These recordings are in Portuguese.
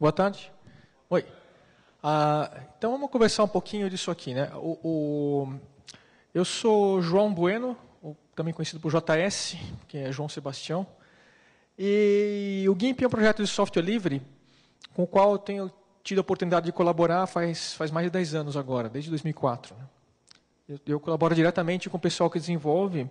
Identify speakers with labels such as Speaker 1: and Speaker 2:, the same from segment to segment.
Speaker 1: Boa tarde. Oi. Ah, então vamos conversar um pouquinho disso aqui, né? O, o, eu sou João Bueno, também conhecido por JS, que é João Sebastião. E o GIMP é um projeto de software livre com o qual eu tenho tido a oportunidade de colaborar faz, faz mais de 10 anos agora, desde 2004. Né? Eu, eu colaboro diretamente com o pessoal que desenvolve.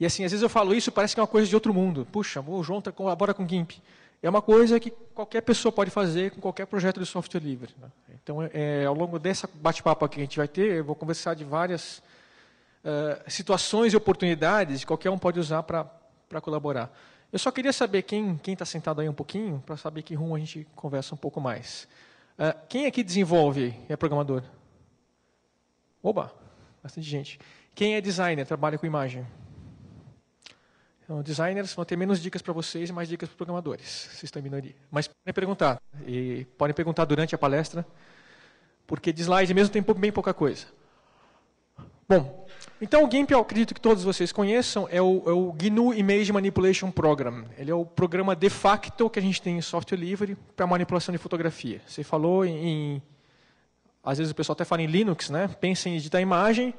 Speaker 1: E assim, às vezes eu falo isso parece que é uma coisa de outro mundo. Puxa, o João tá, colabora com o GIMP. É uma coisa que qualquer pessoa pode fazer com qualquer projeto de software livre. Né? Então, é, é ao longo dessa bate-papo que a gente vai ter, eu vou conversar de várias uh, situações e oportunidades que qualquer um pode usar para colaborar. Eu só queria saber quem está sentado aí um pouquinho, para saber que rumo a gente conversa um pouco mais. Uh, quem aqui desenvolve é programador? Oba, bastante gente. Quem é designer, trabalha com imagem? Então, designers vão ter menos dicas para vocês e mais dicas para programadores, se estão em minoria. Mas podem perguntar, e podem perguntar durante a palestra, porque de slide mesmo tem bem pouca coisa. Bom, então o GIMP, eu acredito que todos vocês conheçam, é o, é o GNU Image Manipulation Program. Ele é o programa de facto que a gente tem em software livre para manipulação de fotografia. Você falou em, em... Às vezes o pessoal até fala em Linux, né? Pensa em editar imagem,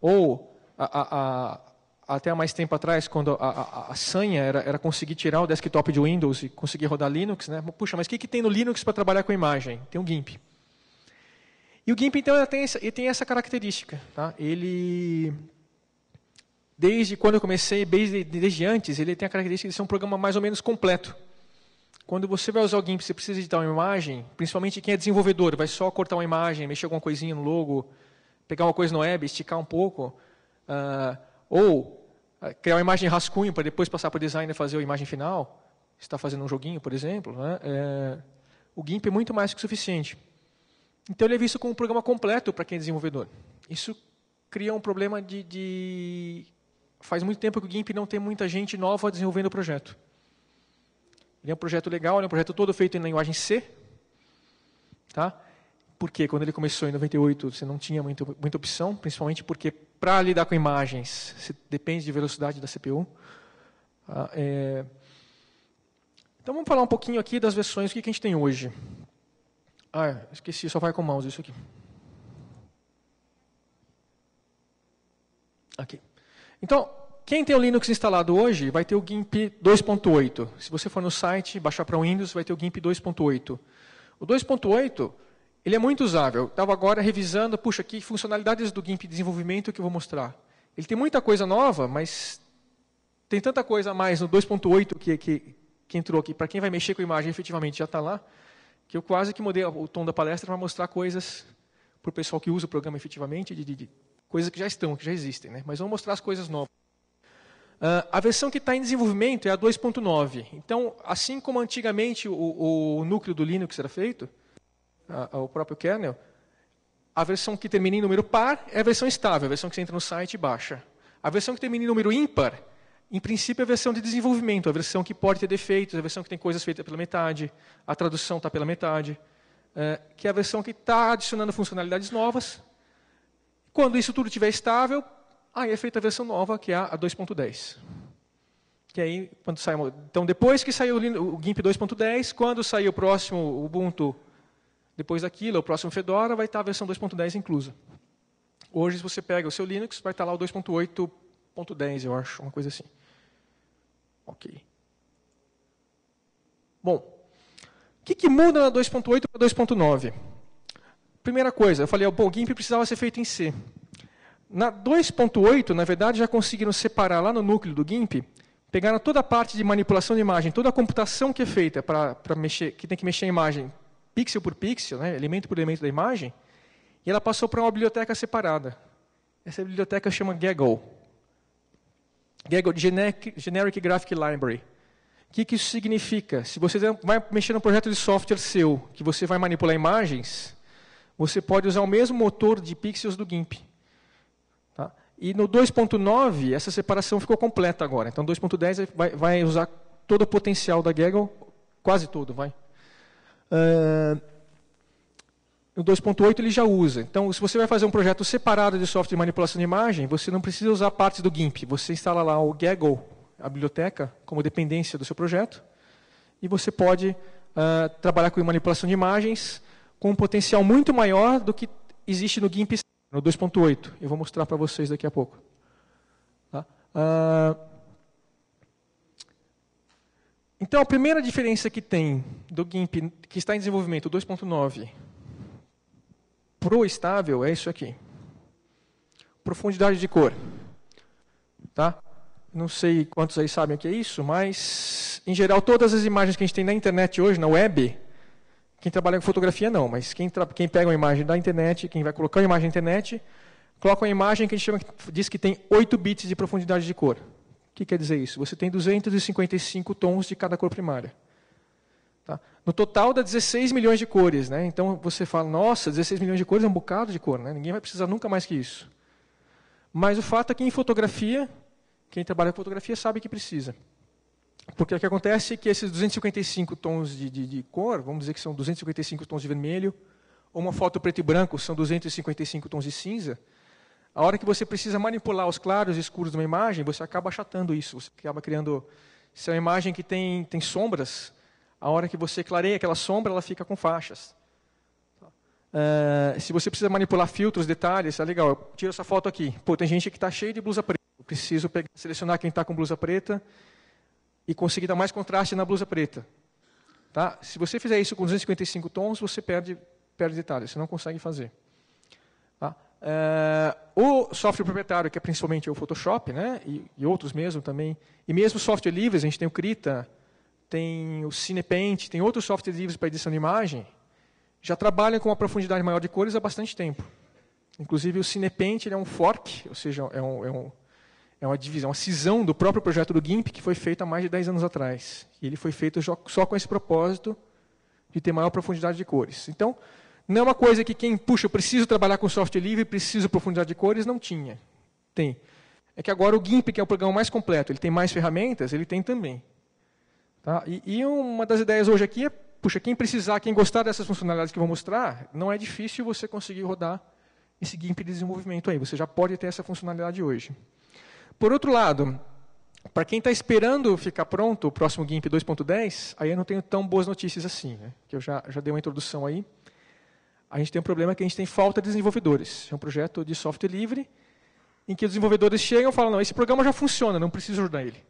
Speaker 1: ou a, a até mais tempo atrás, quando a, a, a sanha era, era, conseguir tirar o desktop de Windows e conseguir rodar Linux, né? Puxa, mas o que, que tem no Linux para trabalhar com imagem? Tem um GIMP. E o GIMP, então, tem essa, tem essa característica. Tá? Ele, desde quando eu comecei, desde, desde antes, ele tem a característica de ser um programa mais ou menos completo. Quando você vai usar o GIMP, você precisa editar uma imagem, principalmente quem é desenvolvedor, vai só cortar uma imagem, mexer alguma coisinha no logo, pegar uma coisa no web, esticar um pouco. Uh, ou ah, criar uma imagem rascunho para depois passar para o designer fazer a imagem final, está fazendo um joguinho, por exemplo, né? é, o GIMP é muito mais que suficiente. Então ele é visto como um programa completo para quem é desenvolvedor. Isso cria um problema de, de, Faz muito tempo que o GIMP não tem muita gente nova desenvolvendo o projeto. Ele é um projeto legal, ele é um projeto todo feito em linguagem C. Tá? porque quando ele começou em 98 você não tinha muito, muita opção, principalmente porque para lidar com imagens você depende de velocidade da CPU. Ah, é... Então vamos falar um pouquinho aqui das versões, o que, que a gente tem hoje. Ah, esqueci, só vai com o mouse isso aqui. Aqui. Então, quem tem o Linux instalado hoje vai ter o GIMP 2.8. Se você for no site baixar para o Windows, vai ter o GIMP 2.8. O 2.8 ele é muito usável. Estava agora revisando, puxa, aqui funcionalidades do GIMP desenvolvimento que eu vou mostrar. Ele tem muita coisa nova, mas tem tanta coisa a mais no 2.8 que, que, que entrou aqui. Para quem vai mexer com a imagem, efetivamente já está lá, que eu quase que mudei o tom da palestra para mostrar coisas para o pessoal que usa o programa efetivamente, de, de, de, coisas que já estão, que já existem. Né? Mas vamos mostrar as coisas novas. Uh, a versão que está em desenvolvimento é a 2.9. Então, assim como antigamente o, o núcleo do Linux era feito, o próprio kernel, a versão que termina em número par é a versão estável, a versão que você entra no site e baixa. A versão que termina em número ímpar, em princípio, é a versão de desenvolvimento, a versão que pode ter defeitos, a versão que tem coisas feitas pela metade, a tradução está pela metade, é, que é a versão que está adicionando funcionalidades novas. Quando isso tudo estiver estável, aí é feita a versão nova, que é a 2.10. Que aí, quando sai, então, depois que saiu o GIMP 2.10, quando saiu o próximo Ubuntu depois daquilo, o próximo Fedora vai estar a versão 2.10 inclusa. Hoje, se você pega o seu Linux, vai estar lá o 2.8.10, eu acho, uma coisa assim. Ok. Bom, o que, que muda da 2.8 para 2.9? Primeira coisa, eu falei, o bom, GIMP precisava ser feito em C. Na 2.8, na verdade, já conseguiram separar lá no núcleo do GIMP, pegaram toda a parte de manipulação de imagem, toda a computação que é feita para mexer, que tem que mexer a imagem pixel por pixel, né, elemento por elemento da imagem, e ela passou para uma biblioteca separada. Essa biblioteca chama Gaggle. Gaggle, Generic, Generic Graphic Library. O que, que isso significa? Se você vai mexer num projeto de software seu, que você vai manipular imagens, você pode usar o mesmo motor de pixels do GIMP. Tá? E no 2.9, essa separação ficou completa agora. Então, 2.10 vai, vai usar todo o potencial da Gaggle, quase todo, vai. Ah, o 2.8 ele já usa. Então, se você vai fazer um projeto separado de software de manipulação de imagem, você não precisa usar partes do GIMP. Você instala lá o Gaggle, a biblioteca, como dependência do seu projeto, e você pode uh, trabalhar com manipulação de imagens com um potencial muito maior do que existe no GIMP no 2.8. Eu vou mostrar para vocês daqui a pouco. Tá? Uh, então, a primeira diferença que tem do GIMP, que está em desenvolvimento 2.9, para o estável é isso aqui. Profundidade de cor. Tá? Não sei quantos aí sabem o que é isso, mas, em geral, todas as imagens que a gente tem na internet hoje, na web, quem trabalha com fotografia não, mas quem, quem pega uma imagem da internet, quem vai colocar uma imagem na internet, coloca uma imagem que a gente chama, diz que tem 8 bits de profundidade de cor que quer dizer isso? Você tem 255 tons de cada cor primária. Tá? No total dá 16 milhões de cores. Né? Então você fala, nossa, 16 milhões de cores é um bocado de cor, né? ninguém vai precisar nunca mais que isso. Mas o fato é que em fotografia, quem trabalha com fotografia sabe que precisa. Porque o que acontece é que esses 255 tons de, de, de cor, vamos dizer que são 255 tons de vermelho, ou uma foto preto e branco são 255 tons de cinza, a hora que você precisa manipular os claros e escuros de uma imagem, você acaba achatando isso, você acaba criando. Se é uma imagem que tem, tem sombras, a hora que você clareia aquela sombra, ela fica com faixas. Uh, se você precisa manipular filtros, detalhes, é legal, eu tiro essa foto aqui. Pô, tem gente que está cheia de blusa preta. Eu preciso pegar, selecionar quem está com blusa preta e conseguir dar mais contraste na blusa preta. Tá? Se você fizer isso com 255 tons, você perde, perde detalhes, você não consegue fazer. É, o software proprietário, que é principalmente o Photoshop, né, e, e, outros mesmo também, e mesmo software livres, a gente tem o Krita, tem o CinePaint, tem outros softwares livres para edição de imagem, já trabalham com uma profundidade maior de cores há bastante tempo. Inclusive o CinePaint é um fork, ou seja, é, um, é, um, é uma divisão, é uma cisão do próprio projeto do GIMP, que foi feito há mais de 10 anos atrás. E ele foi feito só com esse propósito de ter maior profundidade de cores. Então, não é uma coisa que quem, puxa, eu preciso trabalhar com software livre, preciso profundidade de cores, não tinha. Tem. É que agora o GIMP, que é o programa mais completo, ele tem mais ferramentas, ele tem também. Tá? E, e uma das ideias hoje aqui é, puxa, quem precisar, quem gostar dessas funcionalidades que eu vou mostrar, não é difícil você conseguir rodar esse GIMP de desenvolvimento aí. Você já pode ter essa funcionalidade hoje. Por outro lado, para quem está esperando ficar pronto o próximo GIMP 2.10, aí eu não tenho tão boas notícias assim, né? que eu já, já dei uma introdução aí a gente tem um problema que a gente tem falta de desenvolvedores. É um projeto de software livre em que os desenvolvedores chegam e falam, não, esse programa já funciona, não preciso ajudar ele.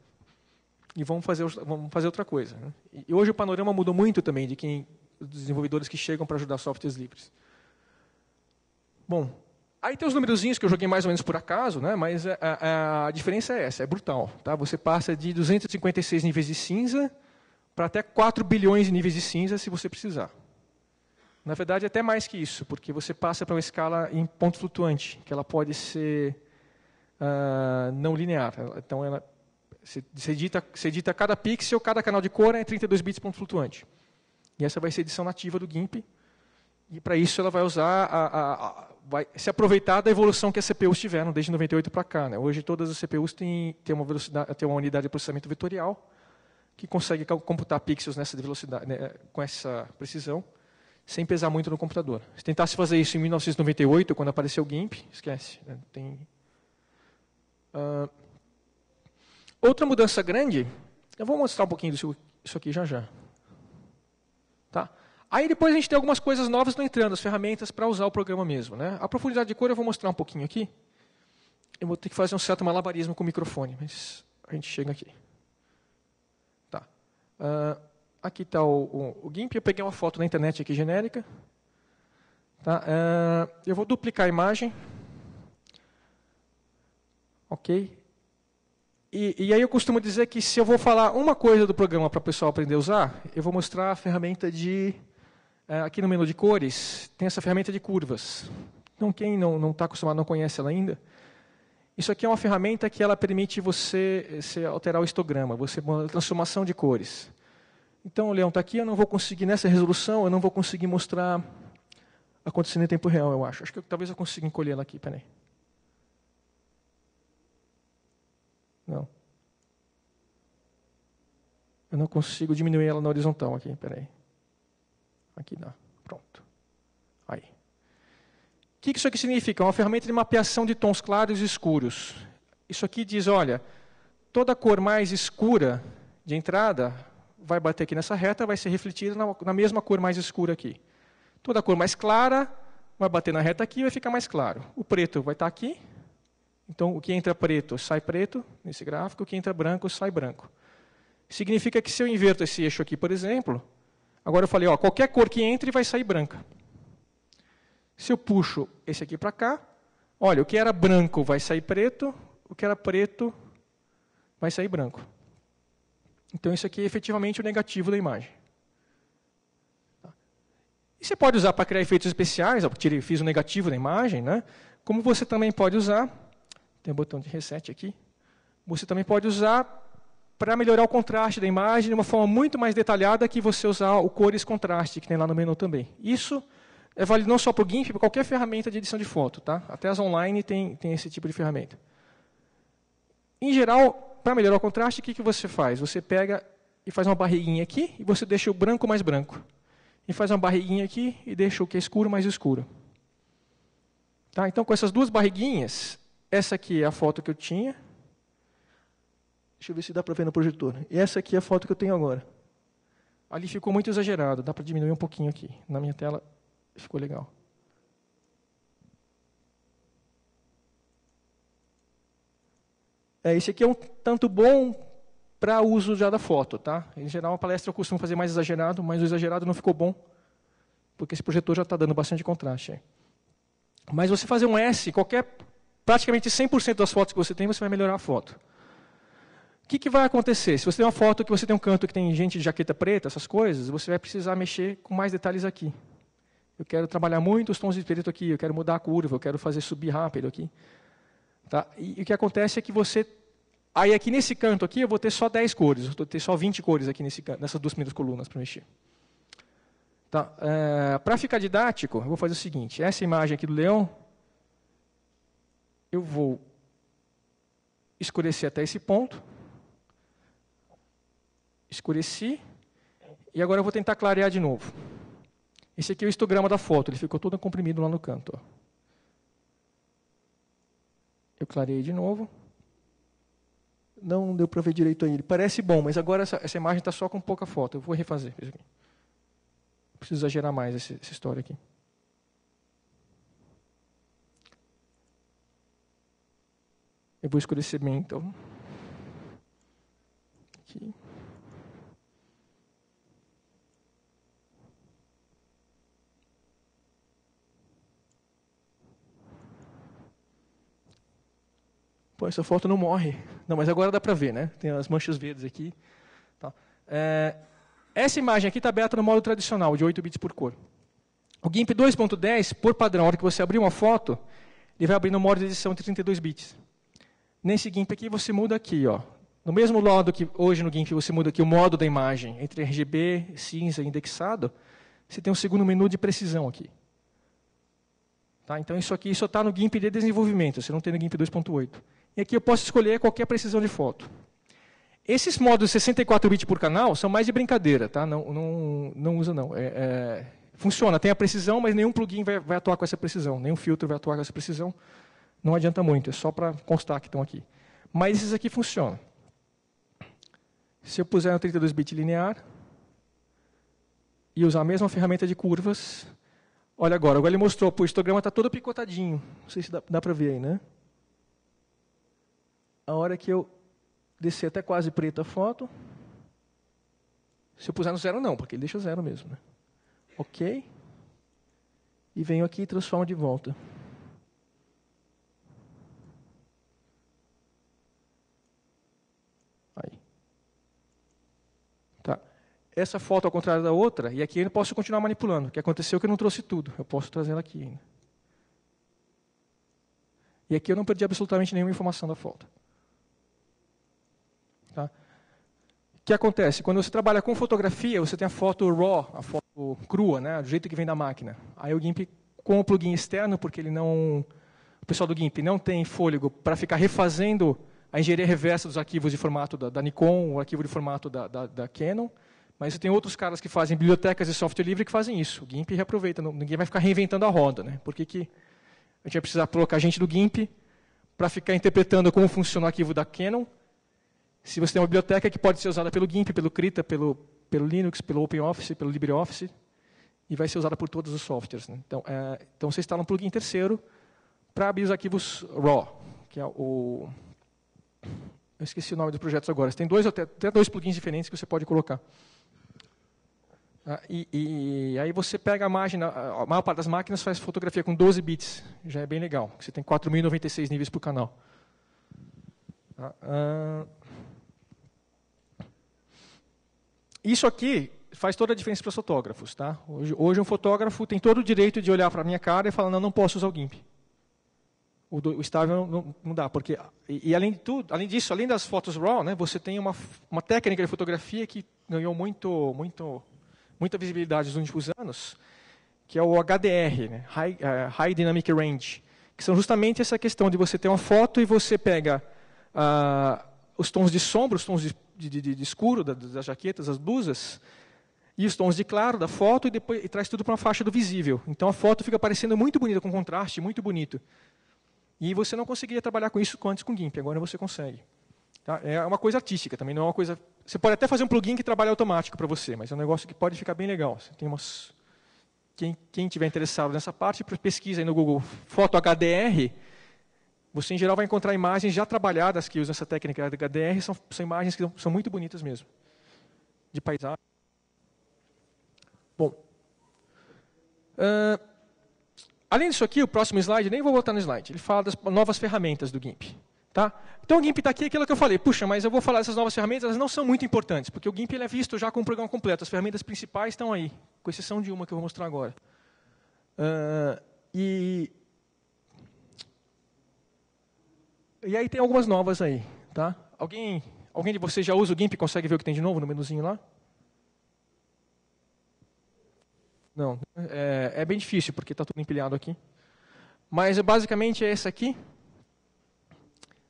Speaker 1: E vamos fazer, vamos fazer outra coisa. Né? E hoje o panorama mudou muito também de quem, os desenvolvedores que chegam para ajudar softwares livres. Bom, aí tem os numerozinhos que eu joguei mais ou menos por acaso, né? mas a, a diferença é essa, é brutal. Tá? Você passa de 256 níveis de cinza para até 4 bilhões de níveis de cinza se você precisar. Na verdade, é até mais que isso, porque você passa para uma escala em ponto flutuante, que ela pode ser uh, não linear. Então, ela, você, edita, você edita cada pixel, cada canal de cor é em 32 bits ponto flutuante. E essa vai ser a edição nativa do GIMP. E para isso ela vai usar, a, a, a, vai se aproveitar da evolução que as CPUs tiveram desde 98 para cá. Né? Hoje todas as CPUs têm, têm, uma velocidade, têm uma unidade de processamento vetorial que consegue computar pixels nessa velocidade, né, com essa precisão sem pesar muito no computador. Se tentasse fazer isso em 1998, quando apareceu o GIMP, esquece. Né? Tem... Uh... Outra mudança grande, eu vou mostrar um pouquinho disso aqui já já. Tá? Aí depois a gente tem algumas coisas novas estão entrando, as ferramentas para usar o programa mesmo. Né? A profundidade de cor eu vou mostrar um pouquinho aqui. Eu vou ter que fazer um certo malabarismo com o microfone, mas a gente chega aqui. Tá. Uh... Aqui está o, o, o, GIMP. Eu peguei uma foto na internet aqui genérica. Tá? Uh, eu vou duplicar a imagem. Ok? E, e, aí eu costumo dizer que se eu vou falar uma coisa do programa para o pessoal aprender a usar, eu vou mostrar a ferramenta de... Uh, aqui no menu de cores, tem essa ferramenta de curvas. Então, quem não está acostumado, não conhece ela ainda, isso aqui é uma ferramenta que ela permite você, eh, você alterar o histograma, você uma transformação de cores. Então, o leão está aqui, eu não vou conseguir, nessa resolução, eu não vou conseguir mostrar acontecendo em tempo real, eu acho. Acho que eu, talvez eu consiga encolher ela aqui, peraí. Não. Eu não consigo diminuir ela na horizontal aqui, peraí. Aqui dá, pronto. Aí. O que isso aqui significa? Uma ferramenta de mapeação de tons claros e escuros. Isso aqui diz, olha, toda cor mais escura de entrada vai bater aqui nessa reta, vai ser refletida na, na mesma cor mais escura aqui. Toda cor mais clara vai bater na reta aqui e vai ficar mais claro. O preto vai estar tá aqui. Então, o que entra preto sai preto nesse gráfico, o que entra branco sai branco. Significa que se eu inverto esse eixo aqui, por exemplo, agora eu falei, ó, qualquer cor que entre vai sair branca. Se eu puxo esse aqui para cá, olha, o que era branco vai sair preto, o que era preto vai sair branco. Então, isso aqui é efetivamente o negativo da imagem. Tá? E você pode usar para criar efeitos especiais, ó, fiz o negativo da imagem, né? como você também pode usar, tem um botão de reset aqui, você também pode usar para melhorar o contraste da imagem de uma forma muito mais detalhada que você usar o cores contraste, que tem lá no menu também. Isso é válido não só para o GIMP, para qualquer ferramenta de edição de foto. Tá? Até as online tem, tem esse tipo de ferramenta. Em geral, para melhorar o contraste, o que, que você faz? Você pega e faz uma barriguinha aqui e você deixa o branco mais branco. E faz uma barriguinha aqui e deixa o que é escuro mais escuro. Tá? Então, com essas duas barriguinhas, essa aqui é a foto que eu tinha. Deixa eu ver se dá para ver no projetor. E essa aqui é a foto que eu tenho agora. Ali ficou muito exagerado, dá para diminuir um pouquinho aqui. Na minha tela ficou legal. É, esse aqui é um tanto bom para uso já da foto, tá? Em geral, uma palestra eu costumo fazer mais exagerado, mas o exagerado não ficou bom, porque esse projetor já está dando bastante contraste. Mas você fazer um S, qualquer, praticamente 100% das fotos que você tem, você vai melhorar a foto. O que, que, vai acontecer? Se você tem uma foto que você tem um canto que tem gente de jaqueta preta, essas coisas, você vai precisar mexer com mais detalhes aqui. Eu quero trabalhar muito os tons de preto aqui, eu quero mudar a curva, eu quero fazer subir rápido aqui. Tá? E, o que acontece é que você Aí aqui nesse canto aqui eu vou ter só 10 cores, eu vou ter só 20 cores aqui nesse canto, nessas duas primeiras colunas para mexer. Tá, é, para ficar didático, eu vou fazer o seguinte, essa imagem aqui do leão, eu vou escurecer até esse ponto, escureci, e agora eu vou tentar clarear de novo. Esse aqui é o histograma da foto, ele ficou todo comprimido lá no canto. Ó. Eu clareei de novo. Não deu para ver direito ainda. Parece bom, mas agora essa, essa imagem está só com pouca foto. Eu vou refazer isso aqui. Preciso exagerar mais essa, essa história aqui. Eu vou escurecer bem, então. Aqui. Pô, essa foto não morre. Não, mas agora dá para ver, né? Tem as manchas verdes aqui. Tá. É, essa imagem aqui está aberta no modo tradicional, de 8 bits por cor. O GIMP 2.10, por padrão, a hora que você abrir uma foto, ele vai abrir no modo de edição de 32 bits. Nesse GIMP aqui, você muda aqui, ó. No mesmo modo que hoje no GIMP você muda aqui o modo da imagem, entre RGB, cinza e indexado, você tem um segundo menu de precisão aqui. Tá? Então isso aqui só está no GIMP de desenvolvimento, você não tem no GIMP 2.8. E aqui eu posso escolher qualquer precisão de foto. Esses modos 64 bits por canal são mais de brincadeira, tá? Não, não, não usa não. É, é, funciona, tem a precisão, mas nenhum plugin vai, vai, atuar com essa precisão, nenhum filtro vai atuar com essa precisão. Não adianta muito, é só para constar que estão aqui. Mas esses aqui funcionam. Se eu puser no 32 bit linear e usar a mesma ferramenta de curvas, olha agora, agora ele mostrou, pô, o histograma está todo picotadinho. Não sei se dá, dá para ver aí, né? a hora que eu descer até quase preta a foto, se eu puser no zero, não, porque ele deixa zero mesmo. Né? Ok. E venho aqui e transformo de volta. Aí. Tá. Essa foto ao contrário da outra, e aqui eu posso continuar manipulando. O que aconteceu que eu não trouxe tudo. Eu posso trazer ela aqui ainda. E aqui eu não perdi absolutamente nenhuma informação da foto. Tá? O que acontece? Quando você trabalha com fotografia, você tem a foto raw, a foto crua, né? do jeito que vem da máquina. Aí o GIMP com o plugin externo, porque ele não, o pessoal do GIMP não tem fôlego para ficar refazendo a engenharia reversa dos arquivos de formato da, da Nikon, o arquivo de formato da, da, da Canon, mas tem outros caras que fazem bibliotecas de software livre que fazem isso. O GIMP reaproveita, ninguém vai ficar reinventando a roda. Né? Por que, que a gente vai precisar colocar gente do GIMP para ficar interpretando como funciona o arquivo da Canon se você tem uma biblioteca que pode ser usada pelo GIMP, pelo Krita, pelo, pelo Linux, pelo OpenOffice, pelo LibreOffice, e vai ser usada por todos os softwares. Né? Então, é, então, você instala um plugin terceiro para abrir os arquivos RAW, que é o... Eu esqueci o nome dos projetos agora. Você tem dois, até, até dois plugins diferentes que você pode colocar. Ah, e, e, aí você pega a máquina, a maior parte das máquinas faz fotografia com 12 bits, já é bem legal. Você tem 4.096 níveis por canal. Ah, ah, isso aqui faz toda a diferença para os fotógrafos. Tá? Hoje, hoje, um fotógrafo tem todo o direito de olhar para a minha cara e falar, não, não posso usar o GIMP. O, o estável não, não, dá, porque... E, e, além, de tudo, além disso, além das fotos RAW, né, você tem uma, uma técnica de fotografia que ganhou muito, muito, muita visibilidade nos últimos anos, que é o HDR, né, High, uh, High Dynamic Range, que são justamente essa questão de você ter uma foto e você pega uh, os tons de sombra, os tons de de, de, de escuro, da, das jaquetas, as blusas, e os tons de claro da foto, e depois e traz tudo para uma faixa do visível. Então a foto fica parecendo muito bonita, com contraste, muito bonito. E você não conseguiria trabalhar com isso antes com GIMP, agora você consegue. Tá? É uma coisa artística também, não é uma coisa... Você pode até fazer um plugin que trabalha automático para você, mas é um negócio que pode ficar bem legal. Você tem umas... Quem, quem tiver interessado nessa parte, pesquisa aí no Google Foto HDR, você, em geral, vai encontrar imagens já trabalhadas que usam essa técnica HDR, são, são imagens que são muito bonitas mesmo, de paisagem. Bom, uh, além disso aqui, o próximo slide, nem vou voltar no slide, ele fala das novas ferramentas do GIMP. Tá? Então o GIMP está aqui, aquilo que eu falei. Puxa, mas eu vou falar dessas novas ferramentas, elas não são muito importantes, porque o GIMP ele é visto já com um programa completo. As ferramentas principais estão aí, com exceção de uma que eu vou mostrar agora. Uh, e E aí tem algumas novas aí, tá? Alguém, alguém de vocês já usa o GIMP? Consegue ver o que tem de novo no menuzinho lá? Não, é, é bem difícil porque está tudo empilhado aqui. Mas é basicamente é esse aqui.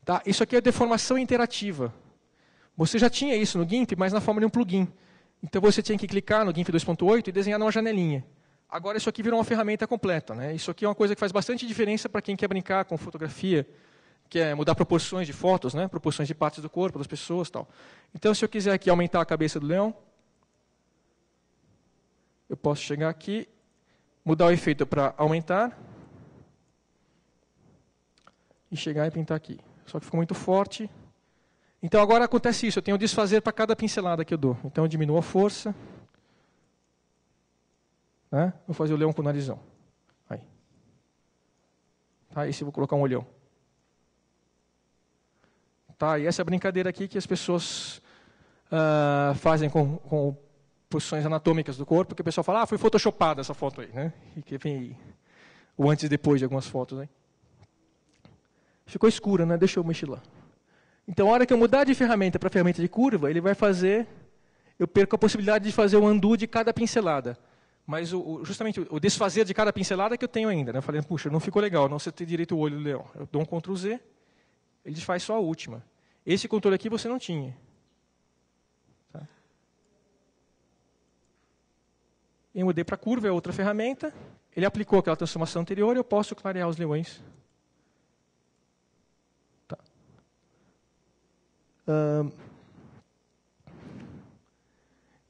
Speaker 1: Tá? Isso aqui é deformação interativa. Você já tinha isso no GIMP, mas na forma de um plugin. Então você tinha que clicar no GIMP 2.8 e desenhar numa janelinha. Agora isso aqui virou uma ferramenta completa. Né? Isso aqui é uma coisa que faz bastante diferença para quem quer brincar com fotografia, que é mudar proporções de fotos, né? proporções de partes do corpo, das pessoas tal. Então, se eu quiser aqui aumentar a cabeça do leão, eu posso chegar aqui, mudar o efeito para aumentar, e chegar e pintar aqui. Só que ficou muito forte. Então, agora acontece isso, eu tenho um desfazer para cada pincelada que eu dou. Então, eu diminuo a força. Né? Vou fazer o leão com o narizão. Aí. Tá, esse eu vou colocar um olhão. Tá? E essa brincadeira aqui que as pessoas uh, fazem com, com, posições anatômicas do corpo, que o pessoal fala, ah, foi photoshopada essa foto aí. Né? E que vem o antes e depois de algumas fotos. Né? Ficou escura, né? deixa eu mexer lá. Então, a hora que eu mudar de ferramenta para ferramenta de curva, ele vai fazer, eu perco a possibilidade de fazer o undo de cada pincelada mas o, justamente o desfazer de cada pincelada que eu tenho ainda. Né? Eu falei, puxa, não ficou legal, não tem direito o olho do leão. Eu dou um Ctrl Z, ele desfaz só a última. Esse controle aqui você não tinha. Tá? Eu mudei para curva, é outra ferramenta. Ele aplicou aquela transformação anterior eu posso clarear os leões. Tá.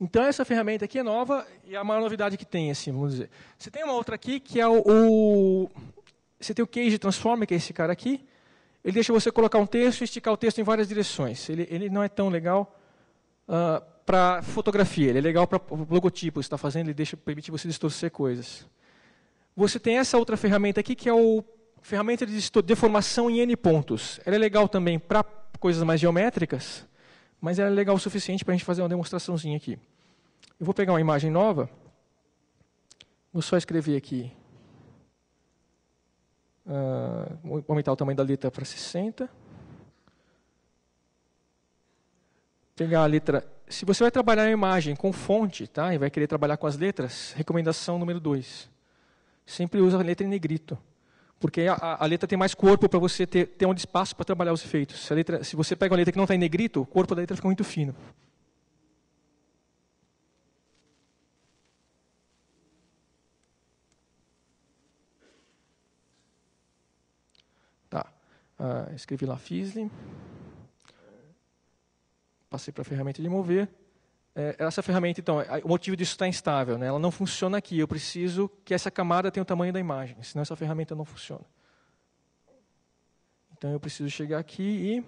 Speaker 1: Então essa ferramenta aqui é nova e é a maior novidade que tem, assim, vamos dizer. Você tem uma outra aqui que é o, o você tem o Cage Transformer, que é esse cara aqui, ele deixa você colocar um texto e esticar o texto em várias direções. Ele, ele não é tão legal uh, ah, para fotografia, ele é legal para logotipo. Você está fazendo, ele deixa, permite você distorcer coisas. Você tem essa outra ferramenta aqui, que é o ferramenta de deformação em N pontos. Ela é legal também para coisas mais geométricas, mas ela é legal o suficiente para a gente fazer uma demonstraçãozinha aqui. Eu vou pegar uma imagem nova, vou só escrever aqui Uh, aumentar o tamanho da letra para 60. Pegar a letra. Se você vai trabalhar a imagem com fonte, tá? E vai querer trabalhar com as letras, recomendação número 2. Sempre usa a letra em negrito. Porque a, a letra tem mais corpo para você ter, ter um espaço para trabalhar os efeitos. Se, letra, se você pega uma letra que não está em negrito, o corpo da letra fica muito fino. Ah, escrevi lá Fizzly, passei para a ferramenta de mover. É, essa ferramenta, então, é, o motivo disso está instável, né? ela não funciona aqui. Eu preciso que essa camada tenha o tamanho da imagem, senão essa ferramenta não funciona. Então eu preciso chegar aqui e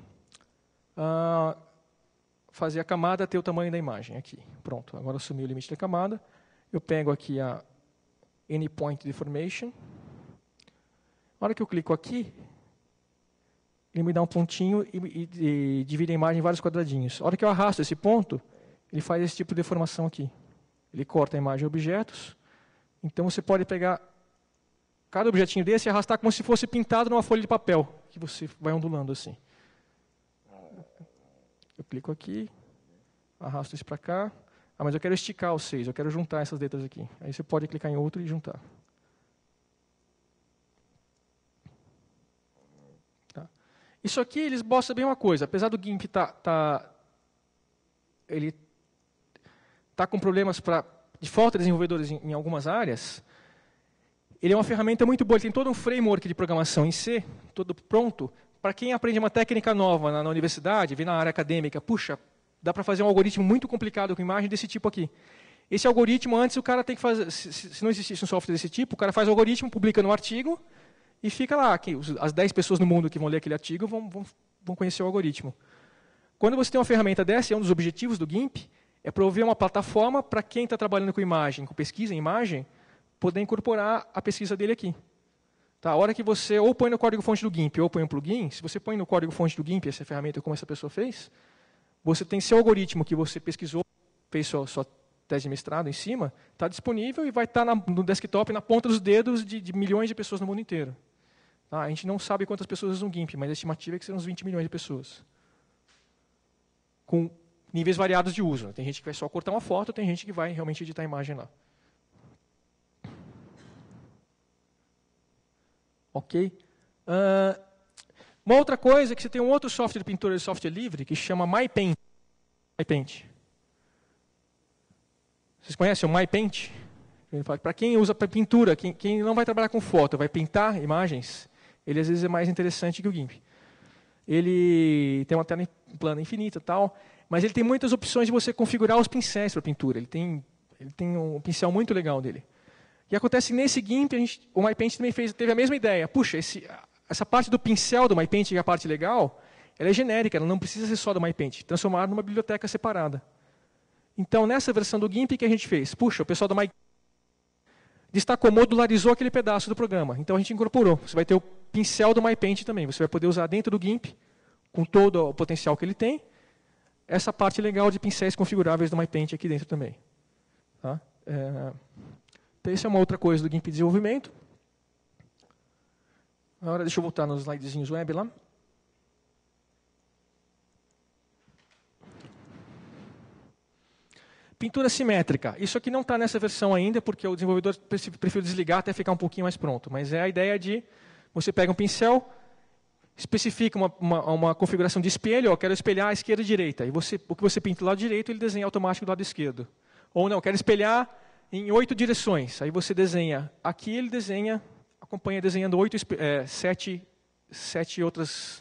Speaker 1: ah, fazer a camada ter o tamanho da imagem aqui. Pronto, agora assumi o limite da camada. Eu pego aqui a any point deformation. Na hora que eu clico aqui, ele me dá um pontinho e, e, e, divide a imagem em vários quadradinhos. A hora que eu arrasto esse ponto, ele faz esse tipo de deformação aqui. Ele corta a imagem em objetos. Então você pode pegar cada objetinho desse e arrastar como se fosse pintado numa folha de papel, que você vai ondulando assim. Eu clico aqui, arrasto isso para cá. Ah, mas eu quero esticar os seis, eu quero juntar essas letras aqui. Aí você pode clicar em outro e juntar. Isso aqui eles mostra bem uma coisa. Apesar do GIMP tá, tá ele tá com problemas pra, de falta de desenvolvedores em, em, algumas áreas, ele é uma ferramenta muito boa. Ele tem todo um framework de programação em C, todo pronto. Para quem aprende uma técnica nova na, na universidade, vem na área acadêmica, puxa, dá para fazer um algoritmo muito complicado com imagem desse tipo aqui. Esse algoritmo, antes o cara tem que fazer, se, se não existisse um software desse tipo, o cara faz o algoritmo, publica no artigo, e fica lá. Que as 10 pessoas no mundo que vão ler aquele artigo vão, vão, vão conhecer o algoritmo. Quando você tem uma ferramenta dessa, é um dos objetivos do GIMP, é prover uma plataforma para quem está trabalhando com imagem, com pesquisa em imagem, poder incorporar a pesquisa dele aqui. Tá, a hora que você ou põe no código-fonte do GIMP ou põe um plugin, se você põe no código-fonte do GIMP essa ferramenta como essa pessoa fez, você tem seu algoritmo que você pesquisou, fez sua, sua tese de mestrado em cima, está disponível e vai estar tá no desktop na ponta dos dedos de, de milhões de pessoas no mundo inteiro. Ah, a gente não sabe quantas pessoas usam GIMP, mas a estimativa é que serão uns 20 milhões de pessoas. Com níveis variados de uso. Né? Tem gente que vai só cortar uma foto, tem gente que vai realmente editar a imagem lá. Ok? Uh, uma outra coisa é que você tem um outro software de pintura de software livre que chama MyPaint. MyPaint. Vocês conhecem o MyPaint? Para quem usa para pintura, quem, quem não vai trabalhar com foto, vai pintar imagens, ele às vezes é mais interessante que o GIMP. Ele tem uma tela plana infinita tal, mas ele tem muitas opções de você configurar os pincéis para pintura. Ele tem, ele tem um pincel muito legal dele. E acontece que nesse GIMP, gente, o MyPaint também fez, teve a mesma ideia. Puxa, esse, essa parte do pincel do MyPaint, que é a parte legal, ela é genérica, ela não precisa ser só do MyPaint, Transformar numa biblioteca separada. Então, nessa versão do GIMP, o que a gente fez? Puxa, o pessoal do MyPaint destacou, modularizou aquele pedaço do programa. Então, a gente incorporou. Você vai ter o pincel do MyPaint também. Você vai poder usar dentro do GIMP, com todo o potencial que ele tem, essa parte legal de pincéis configuráveis do MyPaint aqui dentro também. Tá? É, então, essa é uma outra coisa do GIMP desenvolvimento. Agora, deixa eu voltar nos slidezinhos web lá. Pintura simétrica. Isso aqui não está nessa versão ainda, porque o desenvolvedor preferiu desligar até ficar um pouquinho mais pronto. Mas é a ideia de você pega um pincel, especifica uma, uma, uma configuração de espelho, ó, quero espelhar a esquerda e a direita. E você, o que você pinta do lado direito, ele desenha automático do lado esquerdo. Ou não, quero espelhar em oito direções. Aí você desenha. Aqui ele desenha, acompanha desenhando oito, é, sete, sete outras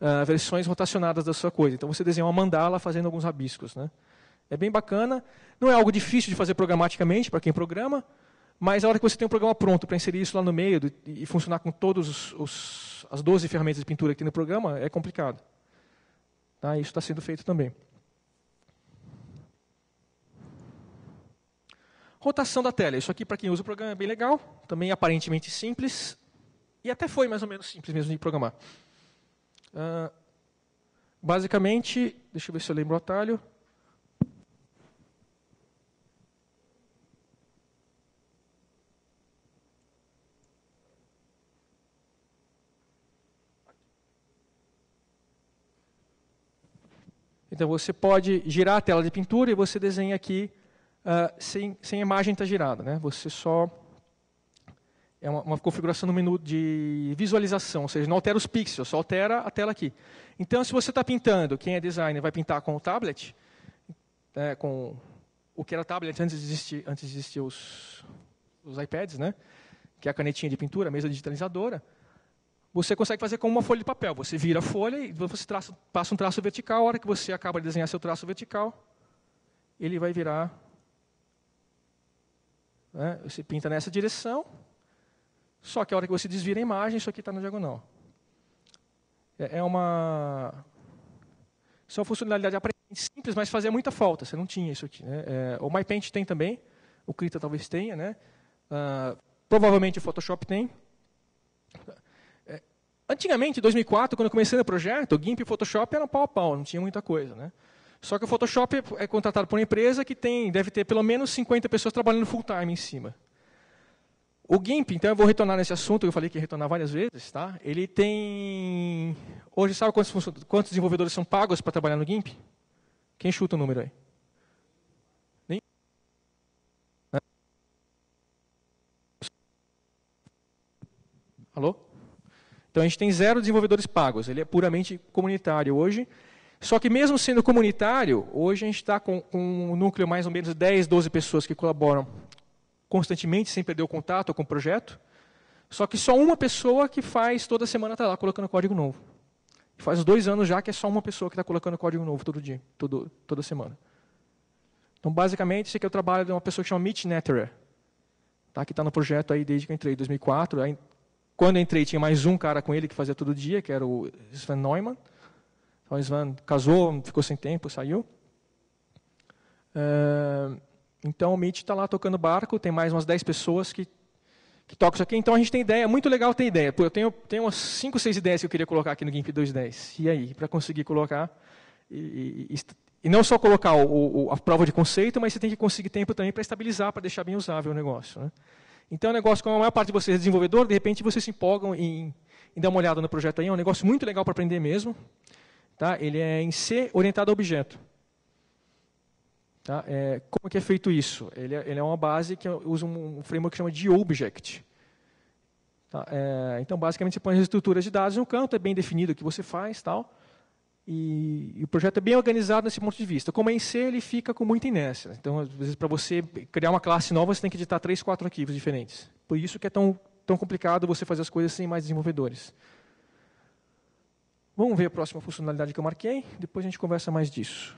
Speaker 1: uh, versões rotacionadas da sua coisa. Então você desenha uma mandala fazendo alguns rabiscos. Né? É bem bacana. Não é algo difícil de fazer programaticamente para quem programa, mas a hora que você tem um programa pronto para inserir isso lá no meio e funcionar com todas as 12 ferramentas de pintura que tem no programa, é complicado. Tá? Isso está sendo feito também. Rotação da tela. Isso aqui, para quem usa o programa, é bem legal. Também é aparentemente simples. E até foi mais ou menos simples mesmo de programar. Uh, basicamente, deixa eu ver se eu lembro o atalho. Então você pode girar a tela de pintura e você desenha aqui uh, sem, sem a imagem estar tá girada. Né? Você só. É uma, uma, configuração no menu de visualização, ou seja, não altera os pixels, só altera a tela aqui. Então, se você está pintando, quem é designer vai pintar com o tablet, né? com o que era tablet antes de existir, antes de existir os, os iPads, né? que é a canetinha de pintura, a mesa digitalizadora você consegue fazer com uma folha de papel. Você vira a folha e você traça, passa um traço vertical. A hora que você acaba de desenhar seu traço vertical, ele vai virar. Né? Você pinta nessa direção. Só que a hora que você desvira a imagem, isso aqui está na diagonal. É, é uma. Isso é uma funcionalidade aparentemente simples, mas fazia muita falta. Você não tinha isso aqui. Né? É, o MyPaint tem também. O Krita talvez tenha. Né? Ah, provavelmente o Photoshop tem. Antigamente, em 2004, quando eu comecei no projeto, o GIMP e o Photoshop eram pau a pau, não tinha muita coisa. Né? Só que o Photoshop é contratado por uma empresa que tem, deve ter pelo menos 50 pessoas trabalhando full time em cima. O GIMP, então eu vou retornar nesse assunto, eu falei que ia retornar várias vezes, tá? ele tem... Hoje, sabe quantos, quantos desenvolvedores são pagos para trabalhar no GIMP? Quem chuta o número aí? Alô? Então a gente tem zero desenvolvedores pagos, ele é puramente comunitário hoje. Só que mesmo sendo comunitário, hoje a gente está com, com um núcleo mais ou menos 10, 12 pessoas que colaboram constantemente, sem perder o contato com o projeto. Só que só uma pessoa que faz, toda semana está lá colocando código novo. Faz dois anos já que é só uma pessoa que está colocando código novo todo dia, todo, toda semana. Então, basicamente, esse aqui é o trabalho de uma pessoa que chama Mitch Netterer, tá, que está no projeto aí desde que eu entrei, em 2004. Quando entrei, tinha mais um cara com ele que fazia todo dia, que era o Sven Neumann. Então, o Sven casou, ficou sem tempo, saiu. Uh, então, o Mitch está lá tocando barco, tem mais umas 10 pessoas que, que tocam isso aqui. Então, a gente tem ideia, é muito legal ter ideia. eu tenho, tenho umas 5, 6 ideias que eu queria colocar aqui no GIMP 210. E aí, para conseguir colocar... E, e, e, não só colocar o, o, a prova de conceito, mas você tem que conseguir tempo também para estabilizar, para deixar bem usável o negócio. Né? Então é um negócio, como a maior parte de vocês é desenvolvedor, de repente vocês se empolgam em, em dar uma olhada no projeto aí. É um negócio muito legal para aprender mesmo. Tá? Ele é em C orientado a objeto. Tá? É, como que é feito isso? Ele é, ele é uma base que usa um framework que chama de object. Tá? É, então, basicamente, você põe as estruturas de dados no canto, é bem definido o que você faz tal. E, e, o projeto é bem organizado nesse ponto de vista. Como é em C, ele fica com muita inércia. Né? Então, às vezes, para você criar uma classe nova, você tem que editar três, quatro arquivos diferentes. Por isso que é tão, tão complicado você fazer as coisas sem mais desenvolvedores. Vamos ver a próxima funcionalidade que eu marquei, depois a gente conversa mais disso.